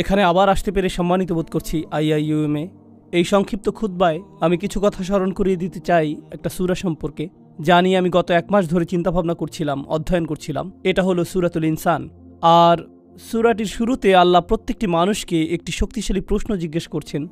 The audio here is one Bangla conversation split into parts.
এখানে আবার আসতে পেরে সম্মানিত বোধ করছি আইআইইউএমে এই সংক্ষিপ্ত খুদ্বায় আমি কিছু কথা স্মরণ করিয়ে দিতে চাই একটা সুরা সম্পর্কে যা নিয়ে আমি গত এক মাস ধরে চিন্তাভাবনা করছিলাম অধ্যয়ন করছিলাম এটা হলো সুরাতুল ইনসান আর সুরাটির শুরুতে আল্লাহ প্রত্যেকটি মানুষকে একটি শক্তিশালী প্রশ্ন জিজ্ঞেস করছেন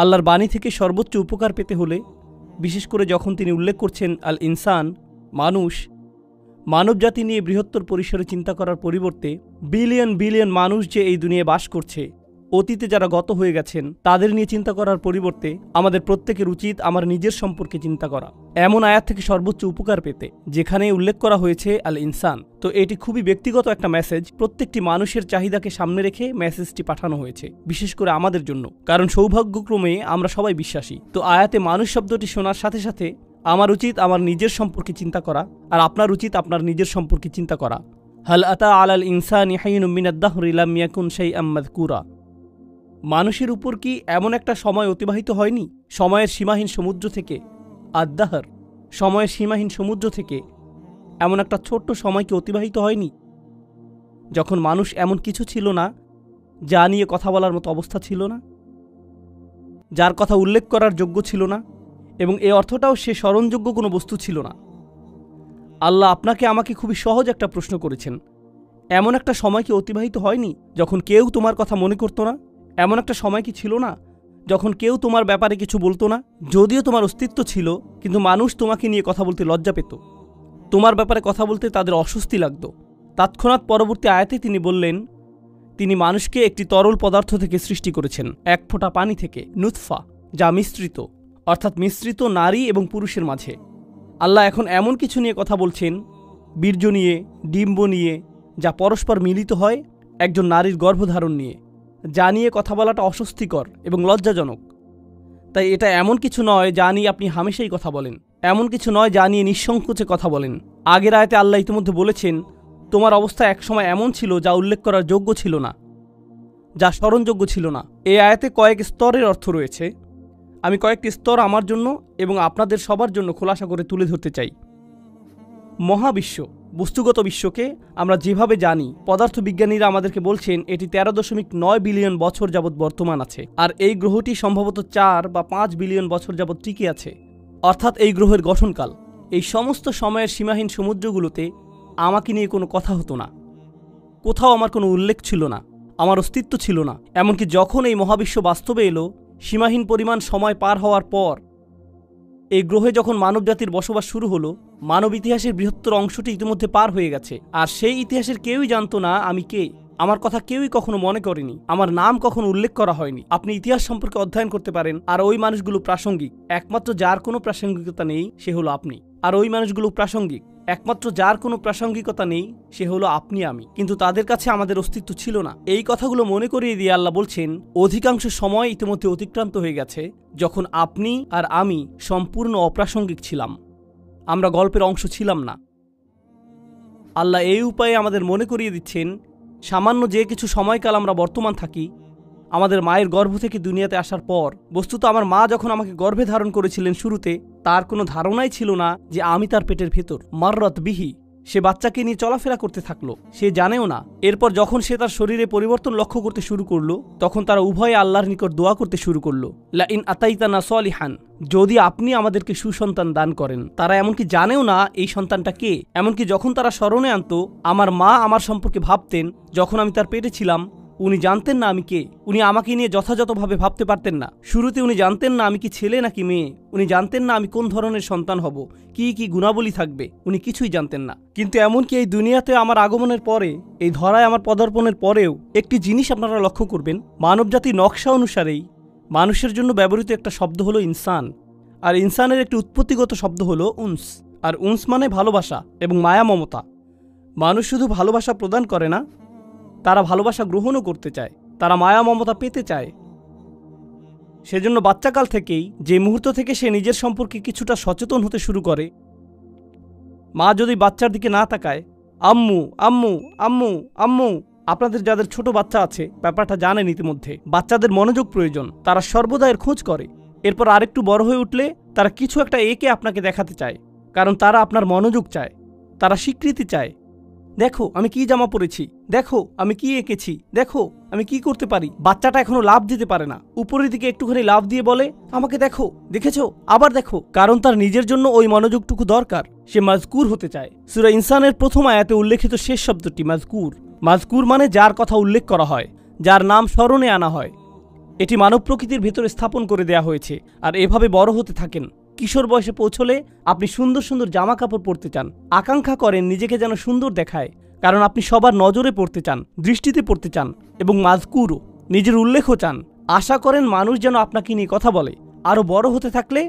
আল্লাহর বাণী থেকে সর্বোচ্চ উপকার পেতে হলে বিশেষ করে যখন তিনি উল্লেখ করছেন আল ইনসান মানুষ মানবজাতি নিয়ে বৃহত্তর পরিসরে চিন্তা করার পরিবর্তে বিলিয়ন বিলিয়ন মানুষ যে এই দুনিয়ায় বাস করছে অতীতে যারা গত হয়ে গেছেন তাদের নিয়ে চিন্তা করার পরিবর্তে আমাদের প্রত্যেকের উচিত আমার নিজের সম্পর্কে চিন্তা করা এমন আয়াত থেকে সর্বোচ্চ উপকার পেতে যেখানে উল্লেখ করা হয়েছে আল ইনসান তো এটি খুবই ব্যক্তিগত একটা মেসেজ প্রত্যেকটি মানুষের চাহিদাকে সামনে রেখে মেসেজটি পাঠানো হয়েছে বিশেষ করে আমাদের জন্য কারণ সৌভাগ্যক্রমে আমরা সবাই বিশ্বাসী তো আয়াতে মানুষ শব্দটি শোনার সাথে সাথে আমার উচিত আমার নিজের সম্পর্কে চিন্তা করা আর আপনার উচিত আপনার নিজের সম্পর্কে চিন্তা করা হাল আতা আলাল ইনসান ইহাইনুমিনাদ্দাহরিলাম ইয়াকুন সেই আম্মাদ কুরা মানুষের উপর কি এমন একটা সময় অতিবাহিত হয়নি সময়ের সীমাহীন সমুদ্র থেকে আদাহর সময়ের সীমাহীন সমুদ্র থেকে এমন একটা ছোট্ট সময়কে অতিবাহিত হয়নি যখন মানুষ এমন কিছু ছিল না যা নিয়ে কথা বলার মতো অবস্থা ছিল না যার কথা উল্লেখ করার যোগ্য ছিল না এবং এ অর্থটাও সে স্মরণযোগ্য কোনো বস্তু ছিল না আল্লাহ আপনাকে আমাকে খুবই সহজ একটা প্রশ্ন করেছেন এমন একটা সময় কি অতিবাহিত হয়নি যখন কেউ তোমার কথা মনে করতো না এমন একটা সময় কি ছিল না যখন কেউ তোমার ব্যাপারে কিছু বলতো না যদিও তোমার অস্তিত্ব ছিল কিন্তু মানুষ তোমাকে নিয়ে কথা বলতে লজ্জা পেত তোমার ব্যাপারে কথা বলতে তাদের অস্বস্তি লাগত তৎক্ষণাৎ পরবর্তী আয়াতে তিনি বললেন তিনি মানুষকে একটি তরল পদার্থ থেকে সৃষ্টি করেছেন এক ফোঁটা পানি থেকে নুৎফা যা মিশ্রিত অর্থাৎ মিশ্রিত নারী এবং পুরুষের মাঝে আল্লাহ এখন এমন কিছু নিয়ে কথা বলছেন বীর্য নিয়ে ডিম্ব নিয়ে যা পরস্পর মিলিত হয় একজন নারীর গর্ভধারণ নিয়ে যা নিয়ে কথা বলাটা অস্বস্তিকর এবং লজ্জাজনক তাই এটা এমন কিছু নয় যা নিয়ে আপনি হামেশাই কথা বলেন এমন কিছু নয় যা নিয়ে নিঃসংকোচে কথা বলেন আগের আয়তে আল্লাহ ইতিমধ্যে বলেছেন তোমার অবস্থা একসময় এমন ছিল যা উল্লেখ করার যোগ্য ছিল না যা স্মরণযোগ্য ছিল না এ আয়াতে কয়েক স্তরের অর্থ রয়েছে আমি কয়েকটি স্তর আমার জন্য এবং আপনাদের সবার জন্য খোলাসা করে তুলে ধরতে চাই মহাবিশ্ব বস্তুগত বিশ্বকে আমরা যেভাবে জানি পদার্থবিজ্ঞানীরা আমাদেরকে বলছেন এটি তেরো দশমিক নয় বিলিয়ন বছর যাবৎ বর্তমান আছে আর এই গ্রহটি সম্ভবত চার বা পাঁচ বিলিয়ন বছর যাবৎ টিকে আছে অর্থাৎ এই গ্রহের গঠনকাল এই সমস্ত সময়ের সীমাহীন সমুদ্রগুলোতে আমাকে নিয়ে কোনো কথা হতো না কোথাও আমার কোনো উল্লেখ ছিল না আমার অস্তিত্ব ছিল না এমনকি যখন এই মহাবিশ্ব বাস্তবে এলো সীমাহীন পরিমাণ সময় পার হওয়ার পর এই গ্রহে যখন মানবজাতির বসবাস শুরু হলো মানব ইতিহাসের বৃহত্তর অংশটি ইতিমধ্যে পার হয়ে গেছে আর সেই ইতিহাসের কেউই জানতো না আমি কে আমার কথা কেউই কখনো মনে করেনি আমার নাম কখনো উল্লেখ করা হয়নি আপনি ইতিহাস সম্পর্কে অধ্যয়ন করতে পারেন আর ওই মানুষগুলো প্রাসঙ্গিক একমাত্র যার কোনো প্রাসঙ্গিকতা নেই সে হলো আপনি আর ওই মানুষগুলো প্রাসঙ্গিক একমাত্র যার কোনো প্রাসঙ্গিকতা নেই সে হলো আপনি আমি কিন্তু তাদের কাছে আমাদের অস্তিত্ব ছিল না এই কথাগুলো মনে করিয়ে দিয়ে আল্লাহ বলছেন অধিকাংশ সময় ইতিমধ্যে অতিক্রান্ত হয়ে গেছে যখন আপনি আর আমি সম্পূর্ণ অপ্রাসঙ্গিক ছিলাম আমরা গল্পের অংশ ছিলাম না আল্লাহ এই উপায়ে আমাদের মনে করিয়ে দিচ্ছেন সামান্য যে কিছু সময়কাল আমরা বর্তমান থাকি আমাদের মায়ের গর্ভ থেকে দুনিয়াতে আসার পর বস্তুত আমার মা যখন আমাকে গর্ভে ধারণ করেছিলেন শুরুতে তার কোনো ধারণাই ছিল না যে আমি তার পেটের ভেতর মাররত বিহি সে বাচ্চাকে নিয়ে চলাফেরা করতে থাকলো সে জানেও না এরপর যখন সে তার শরীরে পরিবর্তন লক্ষ্য করতে শুরু করলো তখন তারা উভয়ে আল্লাহর নিকট দোয়া করতে শুরু করলো লা ইন আতাইতানা সলিহান যদি আপনি আমাদেরকে সুসন্তান দান করেন তারা এমনকি জানেও না এই সন্তানটা কে এমনকি যখন তারা স্মরণে আনত আমার মা আমার সম্পর্কে ভাবতেন যখন আমি তার পেটে ছিলাম উনি জানতেন না আমি কে উনি আমাকে নিয়ে যথাযথভাবে ভাবতে পারতেন না শুরুতে উনি জানতেন না আমি কি ছেলে নাকি মেয়ে উনি জানতেন না আমি কোন ধরনের সন্তান হব কি কি গুণাবলী থাকবে উনি কিছুই জানতেন না কিন্তু এমনকি এই দুনিয়াতে আমার আগমনের পরে এই ধরায় আমার পদার্পণের পরেও একটি জিনিস আপনারা লক্ষ্য করবেন মানবজাতি নকশা অনুসারেই মানুষের জন্য ব্যবহৃত একটা শব্দ হলো ইনসান আর ইনসানের একটি উৎপত্তিগত শব্দ হলো উন্স আর উন্স মানে ভালোবাসা এবং মায়া মমতা মানুষ শুধু ভালোবাসা প্রদান করে না তারা ভালোবাসা গ্রহণও করতে চায় তারা মায়া মমতা পেতে চায় সেজন্য বাচ্চাকাল থেকেই যে মুহূর্ত থেকে সে নিজের সম্পর্কে কিছুটা সচেতন হতে শুরু করে মা যদি বাচ্চার দিকে না তাকায় আম্মু আম্মু আম্মু আম্মু আপনাদের যাদের ছোট বাচ্চা আছে ব্যাপারটা জানেন ইতিমধ্যে বাচ্চাদের মনোযোগ প্রয়োজন তারা সর্বদা এর খোঁজ করে এরপর আরেকটু বড় হয়ে উঠলে তারা কিছু একটা একে আপনাকে দেখাতে চায় কারণ তারা আপনার মনোযোগ চায় তারা স্বীকৃতি চায় দেখো আমি কি জামা পরেছি দেখো আমি কি এঁকেছি দেখো আমি কি করতে পারি বাচ্চাটা এখনো লাভ দিতে পারে না উপরের দিকে একটুখানি লাভ দিয়ে বলে আমাকে দেখো দেখেছো আবার দেখো কারণ তার নিজের জন্য ওই মনোযোগটুকু দরকার সে মাজকুর হতে চায় সুরা ইনসানের প্রথম আয়াতে উল্লেখিত শেষ শব্দটি মাজকুর মাজকুর মানে যার কথা উল্লেখ করা হয় যার নাম স্মরণে আনা হয় এটি মানব প্রকৃতির ভেতরে স্থাপন করে দেয়া হয়েছে আর এভাবে বড় হতে থাকেন কিশোর বয়সে পৌঁছলে আপনি সুন্দর সুন্দর জামা কাপড় পরতে চান আকাঙ্ক্ষা করেন নিজেকে যেন সুন্দর দেখায় কারণ আপনি সবার নজরে পড়তে চান দৃষ্টিতে পড়তে চান এবং মাজকুরও নিজের উল্লেখও চান আশা করেন মানুষ যেন আপনাকে নিয়ে কথা বলে আরও বড় হতে থাকলে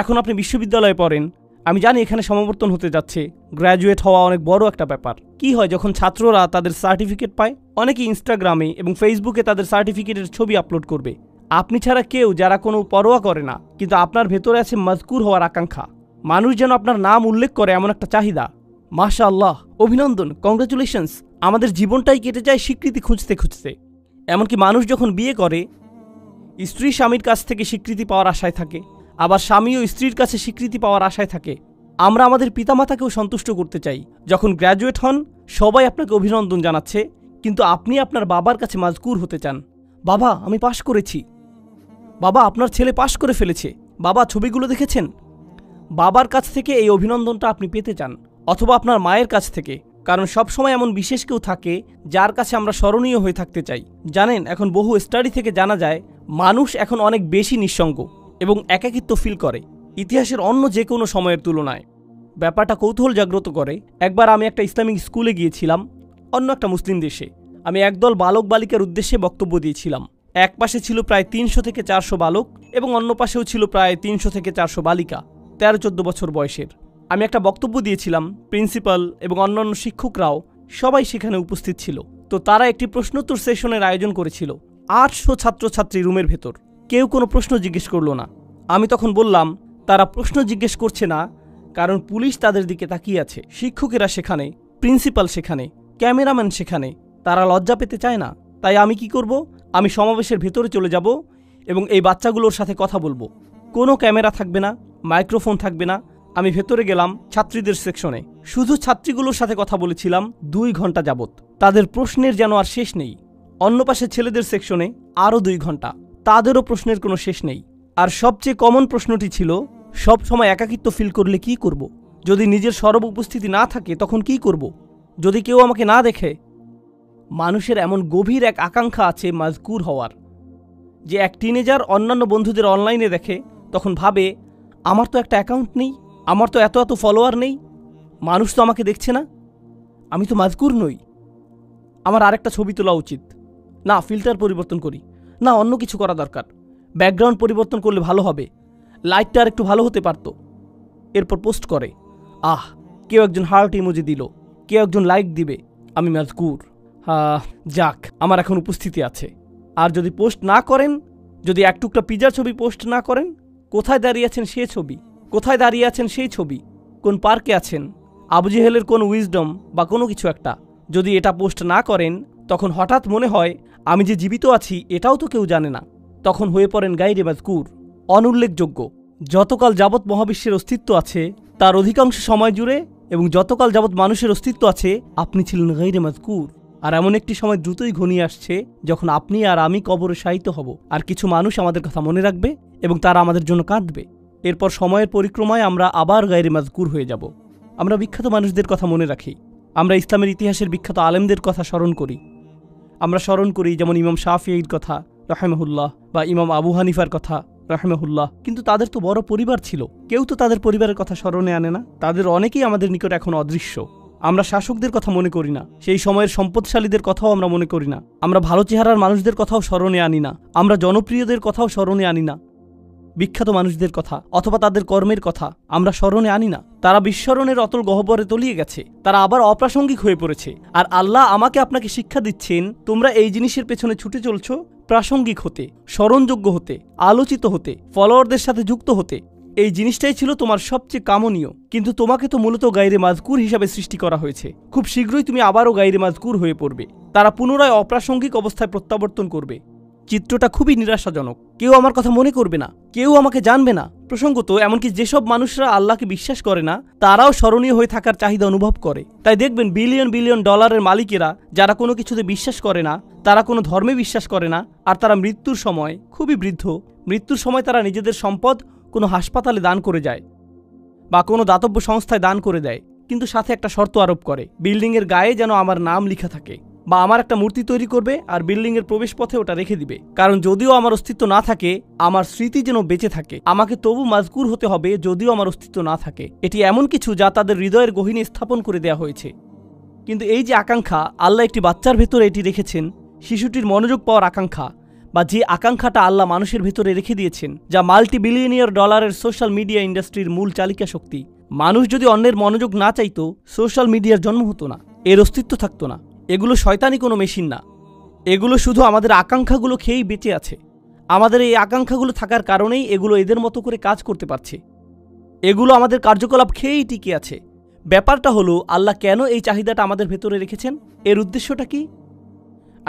এখন আপনি বিশ্ববিদ্যালয়ে পড়েন আমি জানি এখানে সমাবর্তন হতে যাচ্ছে গ্র্যাজুয়েট হওয়া অনেক বড় একটা ব্যাপার কি হয় যখন ছাত্ররা তাদের সার্টিফিকেট পায় অনেকে ইনস্টাগ্রামে এবং ফেসবুকে তাদের সার্টিফিকেটের ছবি আপলোড করবে আপনি ছাড়া কেউ যারা কোনো পরোয়া করে না কিন্তু আপনার ভেতরে আছে মজকুর হওয়ার আকাঙ্ক্ষা মানুষ যেন আপনার নাম উল্লেখ করে এমন একটা চাহিদা মাশা আল্লাহ অভিনন্দন কংগ্রাচুলেশনস আমাদের জীবনটাই কেটে যায় স্বীকৃতি খুঁজতে খুঁজতে এমনকি মানুষ যখন বিয়ে করে স্ত্রী স্বামীর কাছ থেকে স্বীকৃতি পাওয়ার আশায় থাকে আবার স্বামীও স্ত্রীর কাছে স্বীকৃতি পাওয়ার আশায় থাকে আমরা আমাদের পিতামাতাকেও সন্তুষ্ট করতে চাই যখন গ্র্যাজুয়েট হন সবাই আপনাকে অভিনন্দন জানাচ্ছে কিন্তু আপনি আপনার বাবার কাছে মাজকুর হতে চান বাবা আমি পাশ করেছি বাবা আপনার ছেলে পাশ করে ফেলেছে বাবা ছবিগুলো দেখেছেন বাবার কাছ থেকে এই অভিনন্দনটা আপনি পেতে চান অথবা আপনার মায়ের কাছ থেকে কারণ সবসময় এমন বিশেষ কেউ থাকে যার কাছে আমরা স্মরণীয় হয়ে থাকতে চাই জানেন এখন বহু স্টাডি থেকে জানা যায় মানুষ এখন অনেক বেশি নিঃসঙ্গ এবং একাকিত্ব ফিল করে ইতিহাসের অন্য যে কোনো সময়ের তুলনায় ব্যাপারটা কৌতূহল জাগ্রত করে একবার আমি একটা ইসলামিক স্কুলে গিয়েছিলাম অন্য একটা মুসলিম দেশে আমি একদল বালক বালিকার উদ্দেশ্যে বক্তব্য দিয়েছিলাম এক পাশে ছিল প্রায় তিনশো থেকে চারশো বালক এবং অন্য পাশেও ছিল প্রায় তিনশো থেকে চারশো বালিকা তেরো চোদ্দ বছর বয়সের আমি একটা বক্তব্য দিয়েছিলাম প্রিন্সিপাল এবং অন্যান্য শিক্ষকরাও সবাই সেখানে উপস্থিত ছিল তো তারা একটি প্রশ্নোত্তর সেশনের আয়োজন করেছিল আটশো ছাত্রছাত্রী রুমের ভেতর কেউ কোনো প্রশ্ন জিজ্ঞেস করলো না আমি তখন বললাম তারা প্রশ্ন জিজ্ঞেস করছে না কারণ পুলিশ তাদের দিকে তাকিয়ে আছে শিক্ষকেরা সেখানে প্রিন্সিপাল সেখানে ক্যামেরাম্যান সেখানে তারা লজ্জা পেতে চায় না তাই আমি কি করব আমি সমাবেশের ভেতরে চলে যাব এবং এই বাচ্চাগুলোর সাথে কথা বলবো কোনো ক্যামেরা থাকবে না মাইক্রোফোন থাকবে না আমি ভেতরে গেলাম ছাত্রীদের সেকশনে শুধু ছাত্রীগুলোর সাথে কথা বলেছিলাম দুই ঘন্টা যাবত তাদের প্রশ্নের যেন আর শেষ নেই অন্য পাশে ছেলেদের সেকশনে আরও দুই ঘন্টা তাদেরও প্রশ্নের কোনো শেষ নেই আর সবচেয়ে কমন প্রশ্নটি ছিল সব সময় একাকিত্ব ফিল করলে কি করব। যদি নিজের সরব উপস্থিতি না থাকে তখন কি করব। যদি কেউ আমাকে না দেখে মানুষের এমন গভীর এক আকাঙ্ক্ষা আছে মজকুর হওয়ার যে এক টিনেজার অন্যান্য বন্ধুদের অনলাইনে দেখে তখন ভাবে আমার তো একটা অ্যাকাউন্ট নেই আমার তো এত এত ফলোয়ার নেই মানুষ তো আমাকে দেখছে না আমি তো মাজকুর নই আমার আরেকটা ছবি তোলা উচিত না ফিল্টার পরিবর্তন করি না অন্য কিছু করা দরকার ব্যাকগ্রাউন্ড পরিবর্তন করলে ভালো হবে লাইটটা আর একটু ভালো হতে পারতো এরপর পোস্ট করে আহ কেউ একজন হার্ট ইমোজি দিল কেউ একজন লাইক দিবে আমি মাজকুর যাক আমার এখন উপস্থিতি আছে আর যদি পোস্ট না করেন যদি এক টুকটা পিজার ছবি পোস্ট না করেন কোথায় দাঁড়িয়ে আছেন সে ছবি কোথায় দাঁড়িয়ে আছেন সেই ছবি কোন পার্কে আছেন আবুজেহেলের কোন উইজডম বা কোনো কিছু একটা যদি এটা পোস্ট না করেন তখন হঠাৎ মনে হয় আমি যে জীবিত আছি এটাও তো কেউ জানে না তখন হয়ে পড়েন গাইরে কুর অনুল্লেখযোগ্য যতকাল যাবৎ মহাবিশ্বের অস্তিত্ব আছে তার অধিকাংশ সময় জুড়ে এবং যতকাল যাবৎ মানুষের অস্তিত্ব আছে আপনি ছিলেন গাইরে মাজকুর আর এমন একটি সময় দ্রুতই ঘনিয়ে আসছে যখন আপনি আর আমি কবরে শায়িত হব আর কিছু মানুষ আমাদের কথা মনে রাখবে এবং তারা আমাদের জন্য কাঁদবে এরপর সময়ের পরিক্রমায় আমরা আবার গায়ের মাজকুর হয়ে যাব আমরা বিখ্যাত মানুষদের কথা মনে রাখি আমরা ইসলামের ইতিহাসের বিখ্যাত আলেমদের কথা স্মরণ করি আমরা স্মরণ করি যেমন ইমাম শাহির কথা রাহেমহুল্লাহ বা ইমাম আবু হানিফার কথা রাহেমহুল্লাহ কিন্তু তাদের তো বড় পরিবার ছিল কেউ তো তাদের পরিবারের কথা স্মরণে আনে না তাদের অনেকেই আমাদের নিকট এখন অদৃশ্য আমরা শাসকদের কথা মনে করি না সেই সময়ের সম্পদশালীদের কথাও আমরা মনে করি না আমরা ভালো চেহারার মানুষদের কথাও স্মরণে আনি না আমরা জনপ্রিয়দের কথাও স্মরণে আনি না বিখ্যাত মানুষদের কথা অথবা তাদের কর্মের কথা আমরা স্মরণে আনি না তারা বিস্মরণের অতল গহ্বরে তলিয়ে গেছে তারা আবার অপ্রাসঙ্গিক হয়ে পড়েছে আর আল্লাহ আমাকে আপনাকে শিক্ষা দিচ্ছেন তোমরা এই জিনিসের পেছনে ছুটে চলছ প্রাসঙ্গিক হতে স্মরণযোগ্য হতে আলোচিত হতে ফলোয়ারদের সাথে যুক্ত হতে এই জিনিসটাই ছিল তোমার সবচেয়ে কামনীয় কিন্তু তোমাকে তো মূলত গাইরে মাজকুর হিসাবে সৃষ্টি করা হয়েছে খুব শীঘ্রই তুমি আবারও গাইরে মাজকুর হয়ে পড়বে তারা পুনরায় অপ্রাসঙ্গিক অবস্থায় প্রত্যাবর্তন করবে চিত্রটা খুবই নিরাশাজনক কেউ আমার কথা মনে করবে না কেউ আমাকে জানবে না প্রসঙ্গত এমনকি যেসব মানুষরা আল্লাহকে বিশ্বাস করে না তারাও স্মরণীয় হয়ে থাকার চাহিদা অনুভব করে তাই দেখবেন বিলিয়ন বিলিয়ন ডলারের মালিকেরা যারা কোনো কিছুতে বিশ্বাস করে না তারা কোনো ধর্মে বিশ্বাস করে না আর তারা মৃত্যুর সময় খুবই বৃদ্ধ মৃত্যুর সময় তারা নিজেদের সম্পদ কোনো হাসপাতালে দান করে যায় বা কোনো দাতব্য সংস্থায় দান করে দেয় কিন্তু সাথে একটা শর্ত আরোপ করে বিল্ডিংয়ের গায়ে যেন আমার নাম লেখা থাকে বা আমার একটা মূর্তি তৈরি করবে আর বিল্ডিংয়ের প্রবেশ পথে ওটা রেখে দিবে কারণ যদিও আমার অস্তিত্ব না থাকে আমার স্মৃতি যেন বেঁচে থাকে আমাকে তবু মজকুর হতে হবে যদিও আমার অস্তিত্ব না থাকে এটি এমন কিছু যা তাদের হৃদয়ের গহিনে স্থাপন করে দেয়া হয়েছে কিন্তু এই যে আকাঙ্ক্ষা আল্লাহ একটি বাচ্চার ভেতরে এটি রেখেছেন শিশুটির মনোযোগ পাওয়ার আকাঙ্ক্ষা বা যে আকাঙ্ক্ষাটা আল্লাহ মানুষের ভেতরে রেখে দিয়েছেন যা মাল্টি বিলিয়নিয়ার ডলারের সোশ্যাল মিডিয়া ইন্ডাস্ট্রির মূল চালিকা শক্তি মানুষ যদি অন্যের মনোযোগ না চাইতো সোশ্যাল মিডিয়ার জন্ম হতো না এর অস্তিত্ব থাকতো না এগুলো শয়তানি কোনো মেশিন না এগুলো শুধু আমাদের আকাঙ্ক্ষাগুলো খেয়েই বেঁচে আছে আমাদের এই আকাঙ্ক্ষাগুলো থাকার কারণেই এগুলো এদের মতো করে কাজ করতে পারছে এগুলো আমাদের কার্যকলাপ খেয়েই টিকে আছে ব্যাপারটা হলো আল্লাহ কেন এই চাহিদাটা আমাদের ভেতরে রেখেছেন এর উদ্দেশ্যটা কি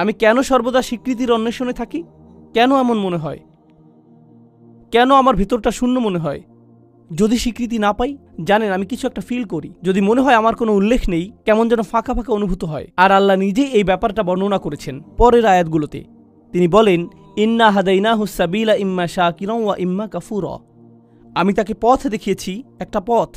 আমি কেন সর্বদা স্বীকৃতির অন্বেষণে থাকি কেন এমন মনে হয় কেন আমার ভিতরটা শূন্য মনে হয় যদি স্বীকৃতি না পাই জানেন আমি কিছু একটা ফিল করি যদি মনে হয় আমার কোনো উল্লেখ নেই কেমন যেন ফাঁকা ফাঁকা অনুভূত হয় আর আল্লাহ নিজেই এই ব্যাপারটা বর্ণনা করেছেন পরের আয়াতগুলোতে তিনি বলেন ইন্না হাদাইনা হুসাবিলা ইম্মা শাহ কিরং ওয়া ইম্মা কাফুর আমি তাকে পথ দেখিয়েছি একটা পথ